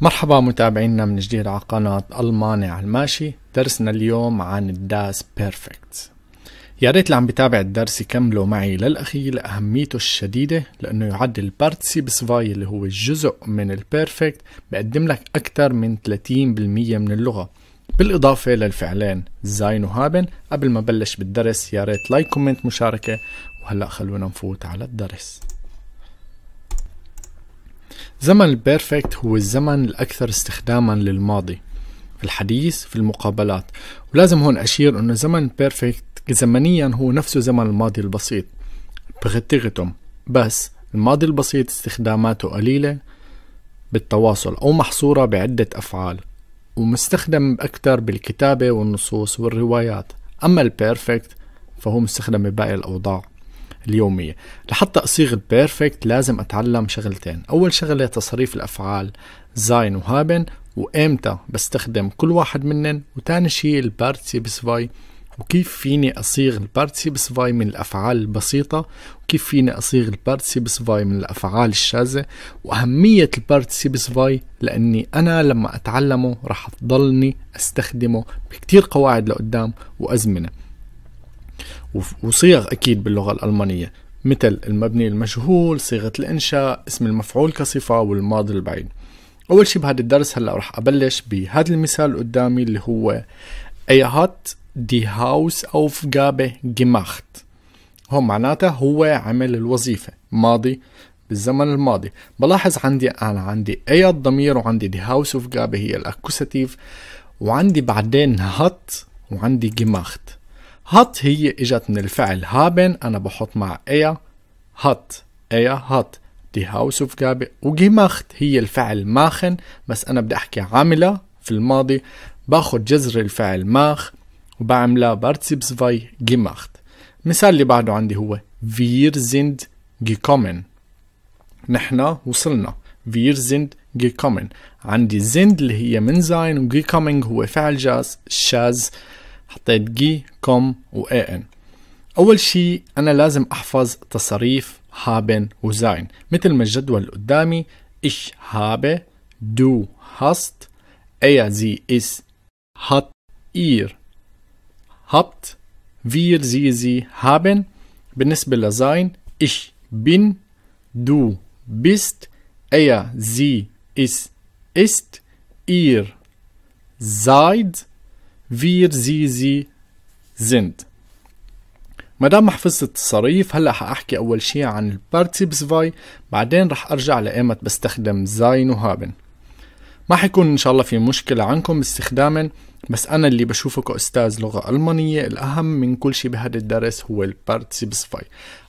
مرحبا متابعينا من جديد على قناة المانع الماشي درسنا اليوم عن الداس بيرفكت يا ريت اللي عم بتابع الدرس يكملوا معي للأخير لأهميته الشديدة لأنه يعد بسفاي اللي هو جزء من البيرفكت بقدم لك أكثر من 30% من اللغة بالإضافة للفعلين زاين وهابن قبل ما بلش بالدرس يا ريت لايك كومنت مشاركة وهلأ خلونا نفوت على الدرس زمن البيرفكت هو الزمن الأكثر استخداما للماضي في الحديث في المقابلات ولازم هون أشير أنه زمن البيرفكت زمنيا هو نفسه زمن الماضي البسيط بغتغتم بس الماضي البسيط استخداماته قليلة بالتواصل أو محصورة بعدة أفعال ومستخدم أكثر بالكتابة والنصوص والروايات أما البيرفكت فهو مستخدم بباقي الأوضاع اليومية لحتى أصيغ البيرفكت لازم أتعلم شغلتين أول شغلة تصريف الأفعال زاين وهابن وإمتى بستخدم كل واحد منن وتاني بس فاي وكيف فيني أصيغ فاي من الأفعال البسيطة وكيف فيني أصيغ فاي من الأفعال الشاذة وأهمية فاي لأني أنا لما أتعلمه رح أضلني أستخدمه بكتير قواعد لقدام وأزمنة وصيغ أكيد باللغة الألمانية مثل المبني المجهول صيغة الإنشاء اسم المفعول كصفة والماضي البعيد أول شيء بهذا الدرس هلأ رح أبلش بهذا المثال قدامي اللي هو أي هات دي هاوس أوف هون معناتها هو عمل الوظيفة ماضي بالزمن الماضي بلاحظ عندي أنا عندي أي الضمير وعندي دي هاوس اوف جابي هي الأكوساتيف وعندي بعدين هات وعندي جماخت هات هي اجت من الفعل هابن انا بحط مع ايا هات ايا هات دي هاوس اوف جابي وجيماخت هي الفعل ماخن بس انا بدي احكي عامله في الماضي باخد جذر الفعل ماخ وبعملها بارتسبسفاي جيماخت مثال اللي بعده عندي هو wir sind gekommen نحنا وصلنا wir sind gekommen عندي زند اللي هي من زين وgekommen هو فعل جاز شاز حطيت جي كوم وان أول شي أنا لازم أحفظ تصاريف هابن وزاين مثل ما الجدول قدامي إش هابه دو هاست er sie ist hat ihr habt wir sie sie haben بالنسبة لزاين ich bin du bist er sie ist ist ihr seid wir sie sie sind مادام ما حفظت التصاريف هلا حاحكي اول شي عن البارتيبسفاي بعدين رح ارجع لايمت بستخدم زاين وهابن ما حيكون ان شاء الله في مشكلة عندكم باستخدامن بس انا اللي بشوفه كاستاذ لغة المانية الاهم من كل شي بهذا الدرس هو البارتيبسفاي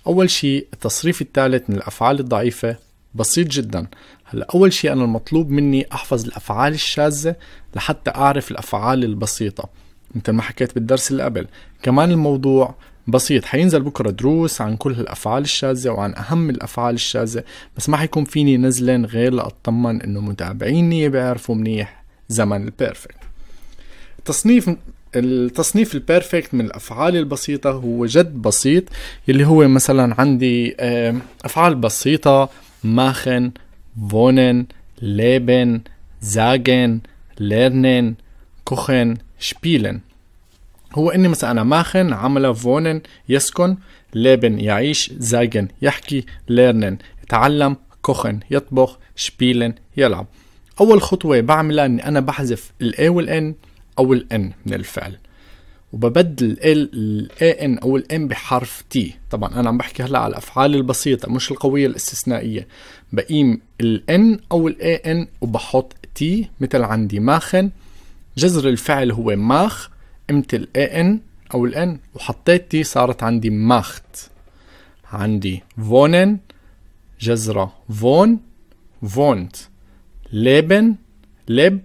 اول شي التصريف الثالث من الافعال الضعيفة بسيط جدا هلا اول شيء انا المطلوب مني احفظ الافعال الشاذه لحتى اعرف الافعال البسيطه مثل ما حكيت بالدرس اللي قبل كمان الموضوع بسيط حينزل بكره دروس عن كل الافعال الشاذه وعن اهم الافعال الشاذه بس ما حيكون فيني نزلن غير لاطمن انه متابعيني بيعرفوا منيح زمن البيرفكت تصنيف التصنيف البيرفكت من الافعال البسيطه هو جد بسيط اللي هو مثلا عندي افعال بسيطه ماخن wohnen, leben, sagen, lernen, kochen, spielen هو إني مثلا أنا ماخن عملة فونن يسكن لبن يعيش زاجن يحكي ليرنن يتعلم كوخن يطبخ شبيلن يلعب أول خطوة بعملها إني أنا بحذف ال A وال N أو ال N من الفعل وببدل ال A N أو ال N بحرف T طبعا أنا عم بحكي هلا على الأفعال البسيطة مش القوية الاستثنائية بقيم ال N أو ال AN وبحط T مثل عندي ماخن جذر الفعل هو ماخ قيمة ال ان أو ال N وحطيت T صارت عندي ماخت عندي فونن جذرة فون فونت لبن لب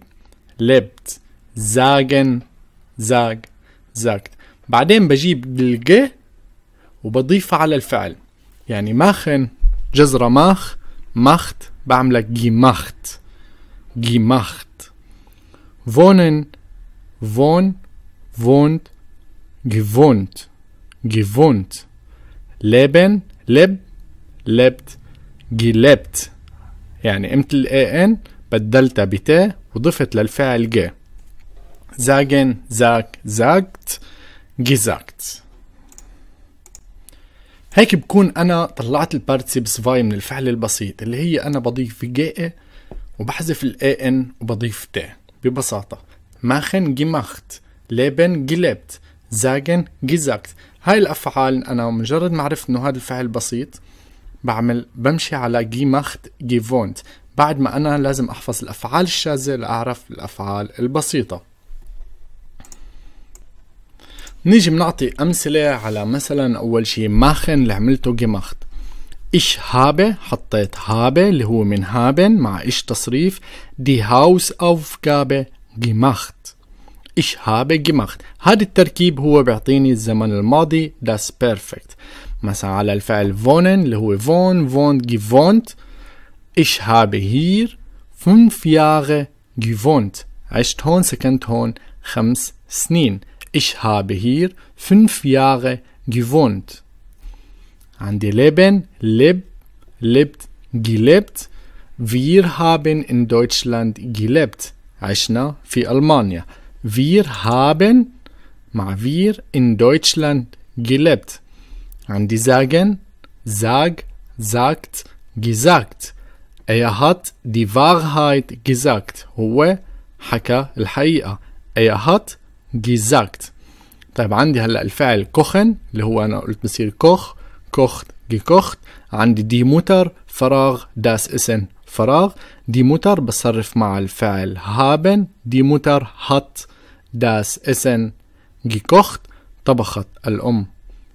لبت زاجن زاج زاجت بعدين بجيب الج وبضيفها على الفعل يعني ماخن جذرة ماخ Macht بعملها gemacht gemacht wohnen wohn wohnt gewohnt gewohnt leben leb lebt gelebt يعني قيمة ال an بدلتها بتاء وضفت للفعل ج sagen sag sagt gesagt هيك بكون انا طلعت البارتسيبس فاي من الفعل البسيط اللي هي انا بضيف جاء إيه وبحذف الاي ان وبضيف تا ببساطة ماخن جيماخت ليبن جلبت زاجن جيزاكت هاي الافعال انا مجرد ما عرفت انه هذا الفعل بسيط بعمل بمشي على جيماخت جيفونت بعد ما انا لازم احفظ الافعال الشاذة لاعرف الافعال البسيطة نيجي بنعطي أمثلة على مثلا أول شي ماخن اللي عملته جمخت إش هابه حطيت هابه اللي هو من هابن مع إش تصريف دي هاوس أوف كابة جمخت إش هابه جمخت هذا التركيب هو بيعطيني الزمن الماضي داس بيرفكت مثلا على الفعل فونن اللي هو فون فون جيفونت إش هابه هير فنف ياغه جيفونت عشت هون سكنت هون خمس سنين Ich habe hier fünf Jahre gewohnt. An die leben, leb, lebt, gelebt. Wir haben in Deutschland gelebt. عشنا في ألمانيا. Wir haben مع wir in Deutschland gelebt. An die sagen, sag, sagt, gesagt. Er hat die Wahrheit gesagt. هو حكى Er hat gesagt طيب عندي هلا الفعل كوخن اللي هو انا قلت بصير كوخ كوخت gekocht عندي دي موتر فراغ داس اسم فراغ دي موتر بصرف مع الفعل هابن دي موتر هات داس اسم gekocht طبخت الأم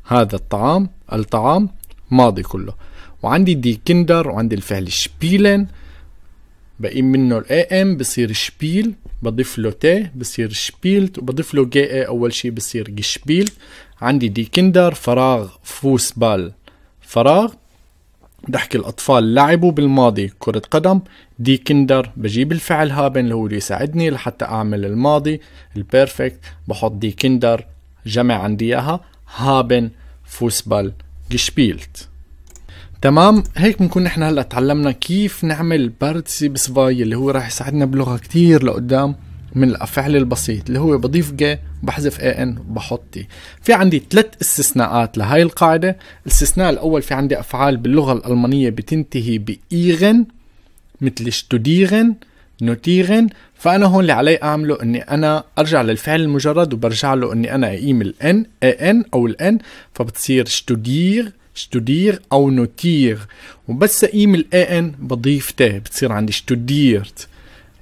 هذا الطعام الطعام ماضي كله وعندي دي كندر وعندي الفعل شبيلن بقي منه الاي ام بصير شبيل بضيف له تي بصير شبيلت وبضيف له جي اي اول شيء بصير جشبيل عندي دي كندر فراغ فوس بال فراغ بحكي الأطفال لعبوا بالماضي كرة قدم دي كندر بجيب الفعل هابن اللي هو اللي يساعدني لحتى أعمل الماضي البيرفكت بحط دي كندر جمع عندي إياها هابن فوسبال جشبيلت تمام هيك بنكون نحن هلا تعلمنا كيف نعمل بارتسي بسفاي اللي هو راح يساعدنا بلغه كتير لقدام من الفعل البسيط اللي هو بضيف جي وبحذف اي ان وبحط تي في عندي ثلاث استثناءات لهي القاعده الاستثناء الاول في عندي افعال باللغه الالمانيه بتنتهي بايغن مثل شتوديغن نوتيغن فانا هون اللي علي اعمله اني انا ارجع للفعل المجرد وبرجع له اني انا اقيم الان اي ان او الان فبتصير شتوديغ ستودير او نوتير وبس اقيم ان بضيف تي بتصير عندي ستوديرت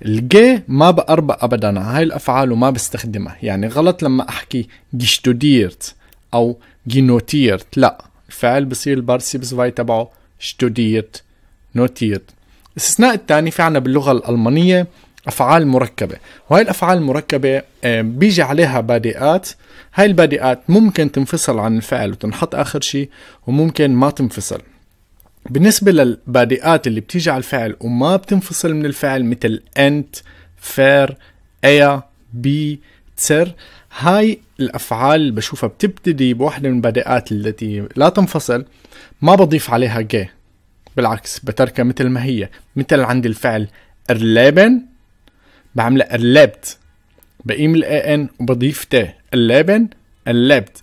الجي ما بقرب ابدا على هاي الافعال وما بستخدمها يعني غلط لما احكي ستوديرت او جينوتيرت لا الفعل بصير البارسيبسفاي تبعه ستوديرت نوتيرت الاستثناء الثاني في عنا باللغة الألمانية افعال مركبه وهي الافعال المركبه آه، بيجي عليها بادئات هاي البادئات ممكن تنفصل عن الفعل وتنحط اخر شيء وممكن ما تنفصل بالنسبه للبادئات اللي بتيجي على الفعل وما بتنفصل من الفعل مثل انت فير ايا بي تسر هاي الافعال اللي بشوفها بتبتدي بوحده من البادئات التي لا تنفصل ما بضيف عليها جي بالعكس بتركها مثل ما هي مثل عند الفعل erleben بعملها قلبت بقيم الاي ان وبضيف تا قلابن قلبت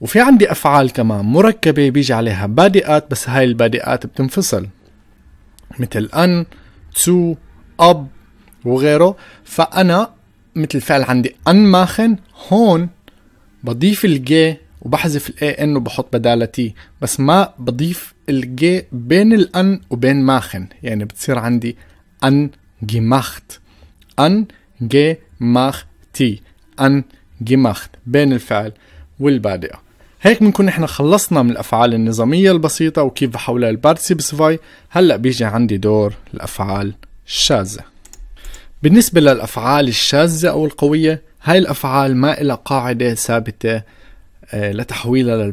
وفي عندي افعال كمان مركبه بيجي عليها بادئات بس هاي البادئات بتنفصل مثل ان تو اب وغيره فانا مثل فعل عندي ان ماخن هون بضيف الجي وبحذف الاي ان وبحط بدالها تي بس ما بضيف الجي بين الان وبين ماخن يعني بتصير عندي ان جيماخت جي ماخت بين الفعل والبادئة هيك بنكون نحن خلصنا من الأفعال النظامية البسيطة وكيف بحولها فاي هلأ بيجي عندي دور الأفعال الشاذة بالنسبة للأفعال الشاذة أو القوية هاي الأفعال ما إلها قاعدة ثابتة آه، لتحويلها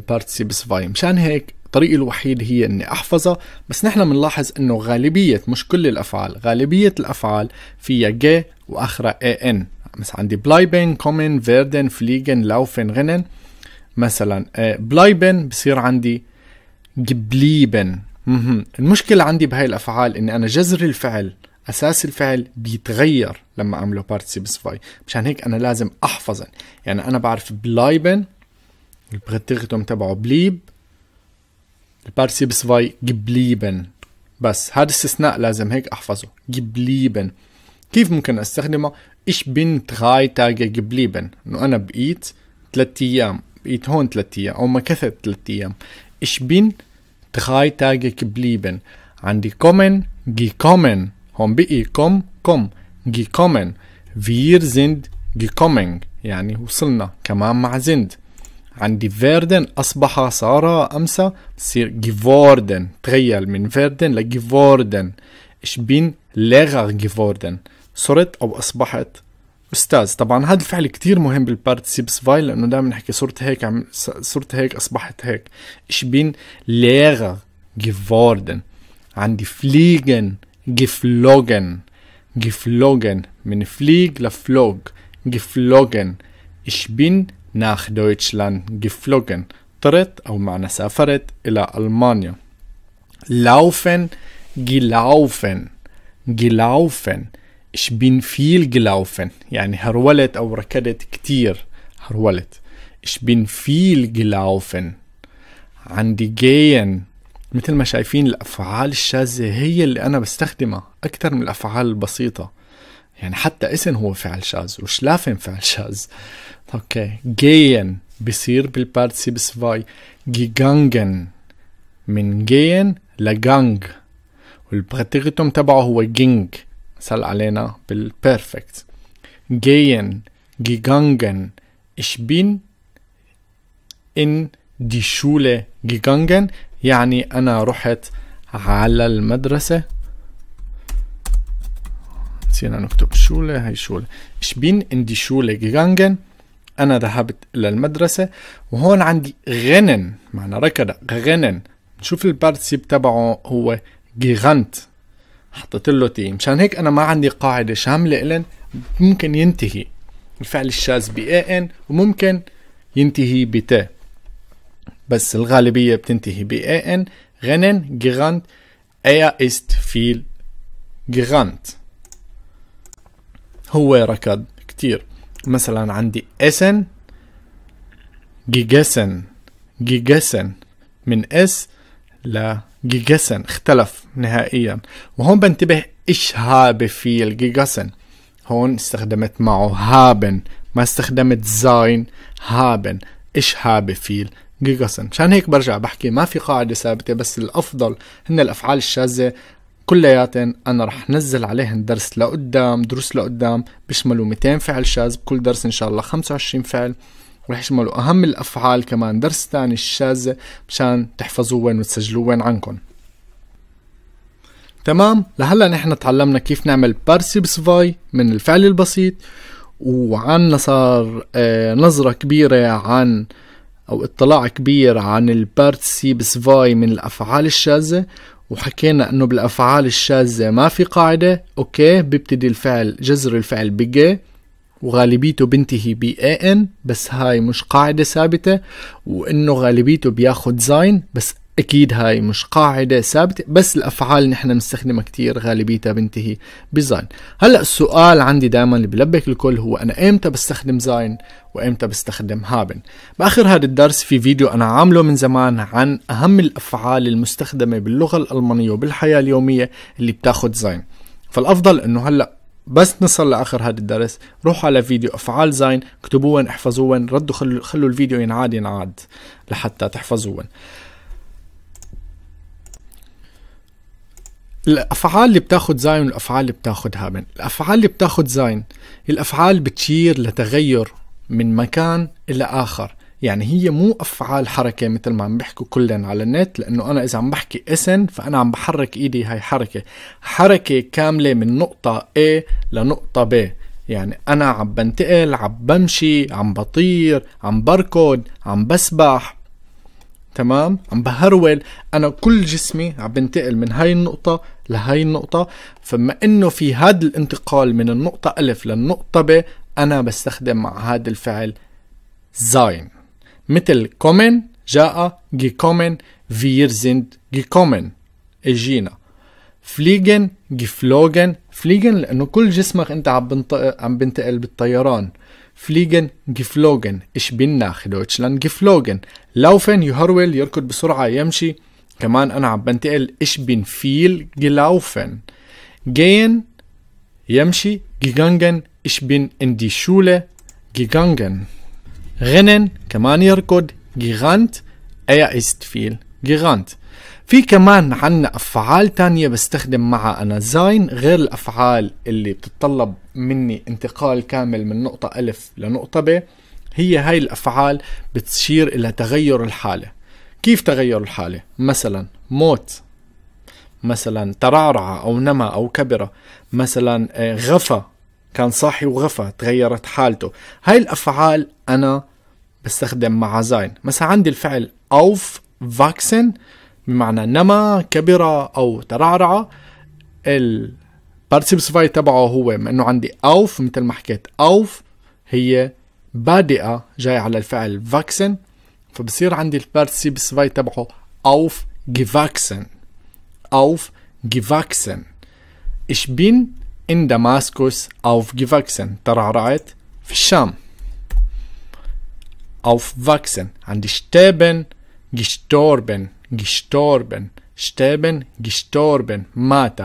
فاي مشان هيك الطريق الوحيد هي اني احفظها بس نحن بنلاحظ انه غالبية مش كل الافعال غالبية الافعال فيها جي واخرها اي ان مثلا عندي بلايبن كومن فيردن فليجن لوفن غنن مثلا آه، بلايبن بصير عندي جبليبن المشكلة عندي بهاي الافعال اني انا جذر الفعل اساس الفعل بيتغير لما اعمله فاي مشان هيك انا لازم احفظن يعني انا بعرف بلايبن البرتيغتوم تبعه بليب البارسيب سفاي جبليبن بس هذا استثناء لازم هيك احفظه جبليبن كيف ممكن استخدمه ايش بين تغاي تاجا جبليبن انه انا بقيت ثلاث ايام بقيت هون ثلاث ايام او مكثت ثلاث ايام ايش بين تغاي تاجا جبليبن عندي كومن جي كومن هون بقي كوم كوم جي كومن زند جي gekommen يعني وصلنا كمان مع زند عندي فيردن أصبح صار أمس بصير جيفوردن تغير من فيردن لجيفوردن إيش بين لغة جيفوردن صرت أو أصبحت أستاذ طبعا هذا الفعل كتير مهم بالبارتسيبس فايل لأنه دائما نحكي صرت هيك عم صرت هيك أصبحت هيك إيش بين لغة جيفوردن عندي فليجن جيفلوجن جيفلوجن من فليج لفلوج جيفلوجن إيش بين nach Deutschland geflogen. Tritt, أو معنى سافرت إلى Almania. Laufen gelaufen gelaufen ich bin viel gelaufen يعني هرولت أو ركضت كتير هرولت ich bin viel gelaufen عندي gehen مثل ما شايفين الأفعال الشاذة هي اللي أنا بستخدمها أكثر من الأفعال البسيطة يعني حتى اسم هو فعل شاذ وشلافن فعل شاذ اوكي جين بصير بالبارتسيب فاي جيجانجن من جين لجانج والبريتيريتوم تبعه هو جينج سال علينا بالبيرفكت جين جيجانجن ايش بين ان دي شوله جيجانجن يعني أنا رحت على المدرسة نسينا نكتب شولة هاي شولة ich bin in die Schule gegangen أنا ذهبت إلى المدرسة وهون عندي غنن معنى ركض غنن شوف البارتسيب تبعه هو جيغانت حطيت له تي مشان هيك أنا ما عندي قاعدة شاملة إلن ممكن ينتهي الفعل الشاذ ب ان وممكن ينتهي ب ت بس الغالبية بتنتهي ب ان غنن جيغانت إيا إست فيل جيغانت هو ركض كتير مثلا عندي اسن جيجسن جيجسن من اس لجيجسن اختلف نهائيا وهون بنتبه ايش هاب في الجيجاسن هون استخدمت معه هابن ما استخدمت زاين هابن ايش هاب في جيجاسن مشان هيك برجع بحكي ما في قاعدة ثابتة بس الأفضل هن الأفعال الشاذة كلياتن انا رح نزل عليهن درس لقدام دروس لقدام بيشملوا 200 فعل شاذ بكل درس ان شاء الله 25 فعل ورح يشملوا اهم الافعال كمان درس تاني الشاذة مشان تحفظوه وين وتسجلوه وين عنكم تمام لهلا نحن تعلمنا كيف نعمل بارسي بسفاي من الفعل البسيط وعنا صار آه، نظرة كبيرة عن أو اطلاع كبير عن البارتسيبس فاي من الأفعال الشاذة وحكينا انه بالافعال الشاذة ما في قاعدة اوكي بيبتدي الفعل جذر الفعل بجي وغالبيته بنتهي ب ان بس هاي مش قاعدة ثابتة وانه غالبيته بياخد زين بس أكيد هاي مش قاعدة ثابتة بس الأفعال نحن بنستخدمها كتير غالبيتها بنتهي بزاين هلأ السؤال عندي دائما اللي بلبك الكل هو أنا إمتى بستخدم زاين وإمتى بستخدم هابن بآخر هذا الدرس في فيديو أنا عامله من زمان عن أهم الأفعال المستخدمة باللغة الألمانية وبالحياة اليومية اللي بتاخد زاين فالأفضل أنه هلأ بس نصل لاخر هذا الدرس روحوا على فيديو افعال زاين اكتبوهن احفظوهن ردوا خلوا, خلوا الفيديو ينعاد ينعاد لحتى تحفظوهن الافعال اللي بتاخذ زاين والافعال اللي بتاخذ هابن الافعال اللي بتاخذ زاين الافعال بتشير لتغير من مكان الى اخر يعني هي مو افعال حركه مثل ما عم بيحكوا كلن على النت لانه انا اذا عم بحكي اسن فانا عم بحرك ايدي هاي حركه حركه كامله من نقطه A لنقطه B يعني انا عم بنتقل عم بمشي عم بطير عم بركض عم بسبح تمام عم بهرول انا كل جسمي عم بنتقل من هاي النقطه لهي النقطة فما انه في هذا الانتقال من النقطة ألف للنقطة ب أنا بستخدم مع هذا الفعل زاين مثل كومن جاء جي كومن فير زند جي كومن اجينا فليجن فلوجن فليجن لأنه كل جسمك أنت عم عم بنتقل بالطيران فليجن geflogen ich bin nach جي فلوجن لوفن يهرول يركض بسرعة يمشي كمان انا عم بنتقل ايش فيل جلاوفن جين يمشي جيجانجن ايش بين اندي die Schule gegangen كمان يركض جيغانت اي ايست فيل جيغانت في كمان عنا أفعال تانية بستخدم معها أنا زاين غير الأفعال اللي بتتطلب مني انتقال كامل من نقطة ألف لنقطة ب هي هاي الأفعال بتشير إلى تغير الحالة كيف تغير الحالة مثلا موت مثلا ترعرع أو نما أو كبرة مثلا آه، غفى كان صاحي وغفى تغيرت حالته هاي الأفعال أنا بستخدم مع زين مثلا عندي الفعل أوف فاكسن بمعنى نما كبرة أو ترعرع البارتيسيبل تبعه هو انه عندي اوف مثل ما حكيت اوف هي بادئه جاي على الفعل فاكسن فبصير عندي البارتسيب سفاي تبعه auf gewachsen auf gewachsen ich bin in Damaskus aufgewachsen ترعرعت في الشام aufwachsen عندي sterben gestorben gestorben sterben gestorben مات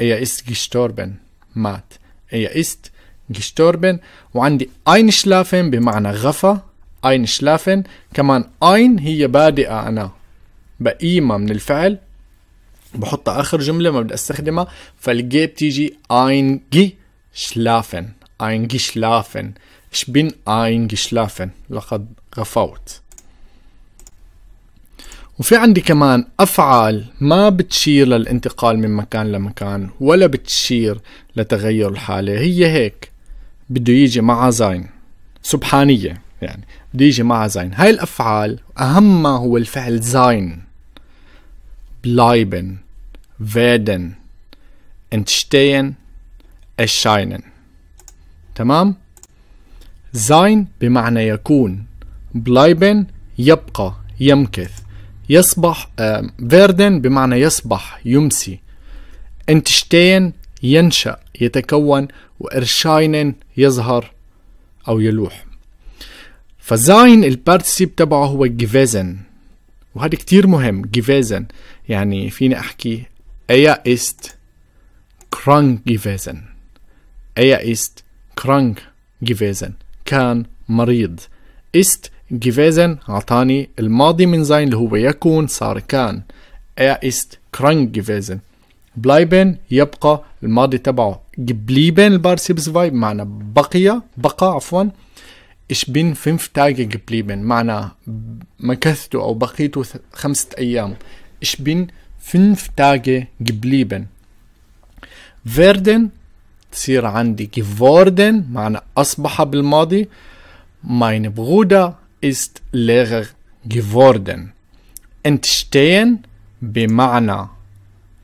er ist gestorben مات er ist gestorben وعندي einschlafen بمعنى غفى أين شلافن كمان أين هي بادئة أنا بقيمة من الفعل بحطها آخر جملة ما بدي أستخدمها فالجي بتيجي أين أين جي جي شلافن eingeschlafen بين أين جي شلافن لقد غفوت وفي عندي كمان أفعال ما بتشير للانتقال من مكان لمكان ولا بتشير لتغير الحالة هي هيك بده يجي مع زين سبحانية يعني بده يجي معها زين هاي الأفعال أهمها هو الفعل زين بلايبن فيدن انتشتين اشاينن تمام زين بمعنى يكون بلايبن يبقى يمكث يصبح آه، فيردن بمعنى يصبح يمسي انتشتين ينشأ يتكون وإرشاينن يظهر أو يلوح فزاين البارتسيب تبعه هو جيفيزن وهذا كتير مهم جيفيزن يعني فيني احكي ايا است كرانك جيفيزن ايا است كرانك جيفيزن كان مريض است جيفيزن اعطاني الماضي من زاين اللي هو يكون صار كان ايا است كرانك جيفيزن بلايبن يبقى الماضي تبعه جبليبن البارسيب فايب بمعنى بقي بقى عفوا ich bin fünf Tage geblieben معنى مكثت أو بقيت خمسة أيام ich bin fünf Tage geblieben werden تصير عندي geworden معنى أصبح بالماضي Mein Bruder ist Lehrer geworden entstehen بمعنى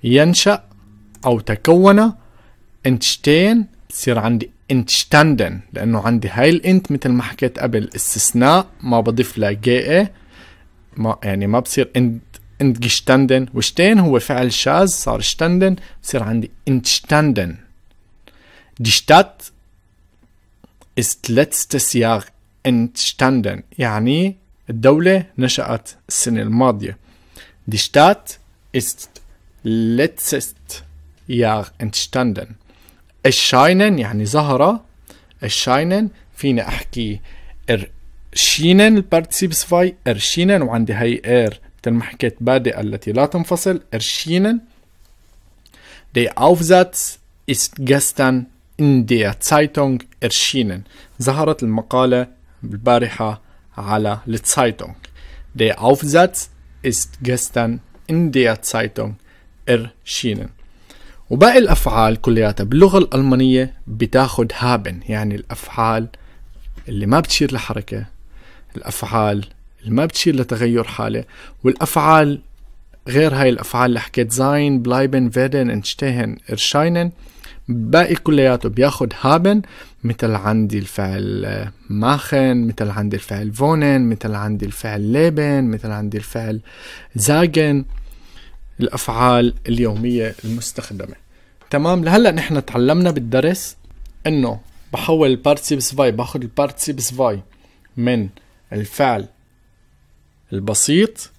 ينشأ أو تكون entstehen تصير عندي entstanden لانه عندي هاي الانت مثل ما حكيت قبل استثناء ما بضيف لها جي اي ما يعني ما بصير انت entgestanden وشتين هو فعل شاذ صار شتاندن بصير عندي entstanden دي Stadt ist letztes Jahr entstanden يعني الدولة نشأت السنة الماضية دي Stadt ist letztes Jahr entstanden الشاينن يعني ظهر الشاينن فينا احكي إر شينن البارتسيبس فاي ارشينن وعندي هي اير مثل ما حكيت بادئة التي لا تنفصل ارشينن دي أوفزاتس ist gestern in der ار شينن ظهرت المقالة البارحة على الزايتونغ دي أوفزاتس ist gestern in der ار شينن وباقي الأفعال كلياتها باللغة الألمانية بتاخد هابن يعني الأفعال اللي ما بتشير لحركة الأفعال اللي ما بتشير لتغير حالة والأفعال غير هاي الأفعال اللي حكيت زاين بلايبن فيدن انشتهن ارشاينن باقي كلياته بياخد هابن مثل عندي الفعل آه، ماخن مثل عندي الفعل فونن مثل عندي الفعل ليبن مثل عندي الفعل زاجن الافعال اليوميه المستخدمه تمام لهلا نحن تعلمنا بالدرس انه بحول البارتيبس فاي باخذ البارتيبس فاي من الفعل البسيط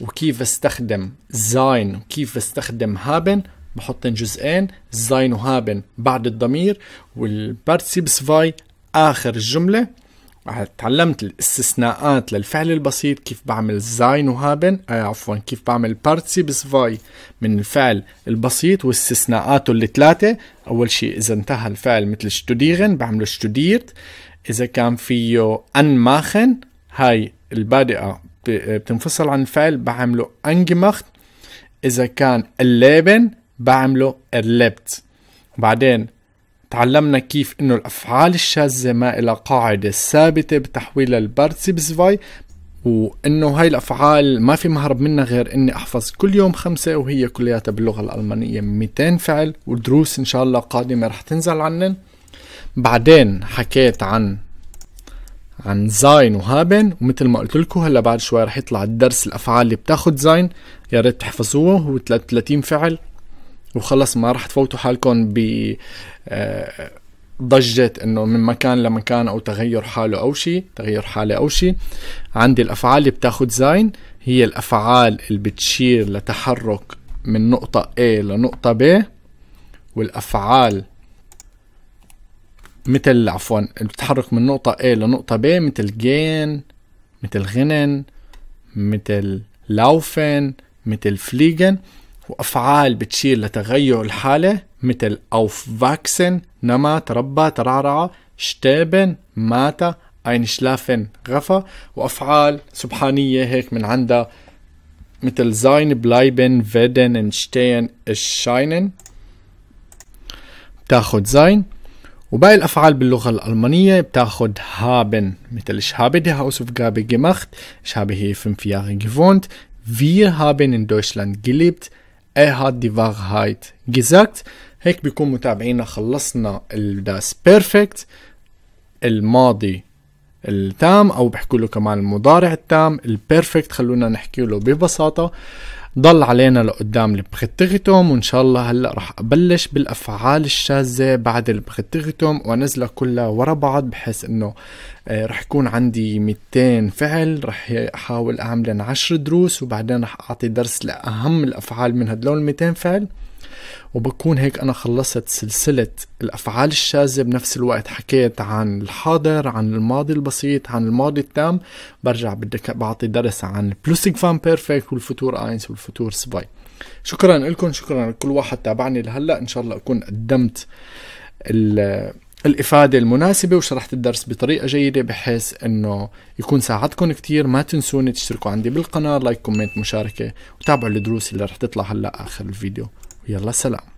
وكيف استخدم زاين وكيف استخدم هابن بحطن جزئين زاين وهابن بعد الضمير والبارتيبس فاي اخر الجمله تعلمت الاستثناءات للفعل البسيط كيف بعمل زاين وهابن آه عفوا كيف بعمل فاي من الفعل البسيط واستثناءاته الثلاثة أول شيء إذا انتهى الفعل مثل شتوديغن بعمله شتوديرت إذا كان فيه أنماخن هاي البادئة بتنفصل عن الفعل بعمله أنجمخت إذا كان الليبن بعمله اللبت وبعدين تعلمنا كيف انه الافعال الشاذة ما لها قاعدة ثابتة بتحويلها البارتسيبس فاي وانه هاي الافعال ما في مهرب منها غير اني احفظ كل يوم خمسة وهي كلياتها باللغة الالمانية 200 فعل ودروس ان شاء الله قادمة رح تنزل عنن بعدين حكيت عن عن زاين وهابن ومثل ما قلت لكم هلا بعد شوي رح يطلع الدرس الافعال اللي بتاخد زاين يا ريت تحفظوه هو 33 فعل وخلص ما راح تفوتوا حالكم ب آه، ضجة انه من مكان لمكان او تغير حاله او شيء تغير حاله او شيء عندي الافعال اللي بتاخد زين هي الافعال اللي بتشير لتحرك من نقطة A لنقطة B والافعال مثل عفوا بتتحرك من نقطة A لنقطة B مثل جين مثل غنن مثل لوفن مثل فليجن وأفعال بتشير لتغير الحالة مثل أوف فاكسن نما تربى ترعرع شتابن ماتا اين شلافن غفا وأفعال سبحانية هيك من عندها مثل زاين بلايبن فيدن انشتين الشاينن بتاخد زاين وباقي الأفعال باللغة الألمانية بتاخد هابن مثل ich habe die Hausaufgabe gemacht ich habe هي fünf Jahre جيفونت فير هابن ان Deutschland gelebt er hat die Wahrheit gesagt هيك بيكون متابعينا خلصنا الداس بيرفكت الماضي التام او بحكوا له كمان المضارع التام البيرفكت خلونا نحكي له ببساطه ضل علينا لقدام البختغتم وان شاء الله هلا رح ابلش بالافعال الشاذه بعد البختغتم وانزلها كلها ورا بعض بحيث انه آه، رح يكون عندي 200 فعل رح احاول اعمل 10 دروس وبعدين رح اعطي درس لاهم الافعال من هدول 200 فعل وبكون هيك أنا خلصت سلسلة الأفعال الشاذة بنفس الوقت حكيت عن الحاضر عن الماضي البسيط عن الماضي التام برجع بدك بعطي درس عن بلوسيك فان بيرفكت والفتور اينس والفتور سباي شكرا لكم شكرا لكل واحد تابعني لهلا ان شاء الله اكون قدمت الإفادة المناسبة وشرحت الدرس بطريقة جيدة بحيث أنه يكون ساعدكم كتير ما تنسوني تشتركوا عندي بالقناة لايك كومنت مشاركة وتابعوا الدروس اللي رح تطلع هلأ آخر الفيديو يلا سلام